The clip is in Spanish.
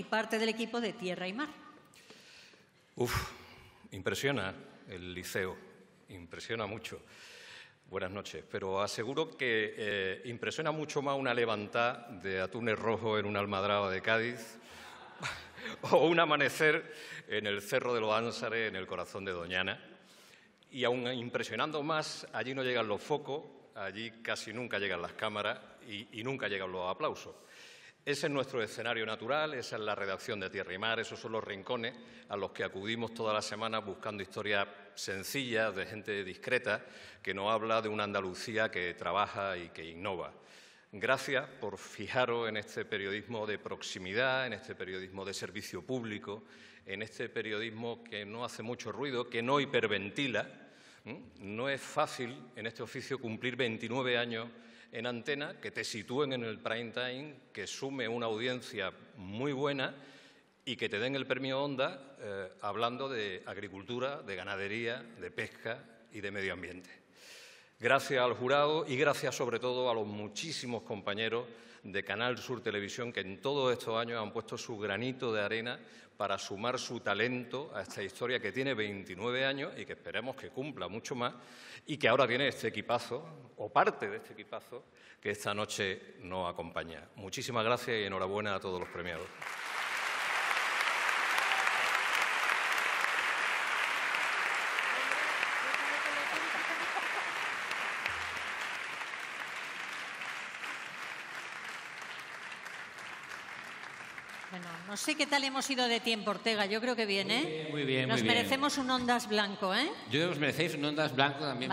y parte del equipo de tierra y mar. Uf, impresiona el liceo, impresiona mucho. Buenas noches, pero aseguro que eh, impresiona mucho más una levantada de atunes rojos en un almadraba de Cádiz o un amanecer en el Cerro de los Ánsares, en el corazón de Doñana. Y aún impresionando más, allí no llegan los focos, allí casi nunca llegan las cámaras y nunca llegan los aplausos. Ese es nuestro escenario natural, esa es la redacción de Tierra y Mar, esos son los rincones a los que acudimos todas las semanas buscando historias sencillas de gente discreta que no habla de una Andalucía que trabaja y que innova. Gracias por fijaros en este periodismo de proximidad, en este periodismo de servicio público, en este periodismo que no hace mucho ruido, que no hiperventila. No es fácil en este oficio cumplir 29 años en antena, que te sitúen en el prime time, que sume una audiencia muy buena y que te den el premio Onda eh, hablando de agricultura, de ganadería, de pesca y de medio ambiente. Gracias al jurado y gracias sobre todo a los muchísimos compañeros de Canal Sur Televisión que en todos estos años han puesto su granito de arena para sumar su talento a esta historia que tiene 29 años y que esperemos que cumpla mucho más y que ahora tiene este equipazo, o parte de este equipazo, que esta noche nos acompaña. Muchísimas gracias y enhorabuena a todos los premiados. Bueno, no sé qué tal hemos ido de tiempo, Ortega. Yo creo que bien, ¿eh? Muy bien, muy bien. Nos merecemos un Ondas Blanco, ¿eh? Yo creo os merecéis un Ondas Blanco también.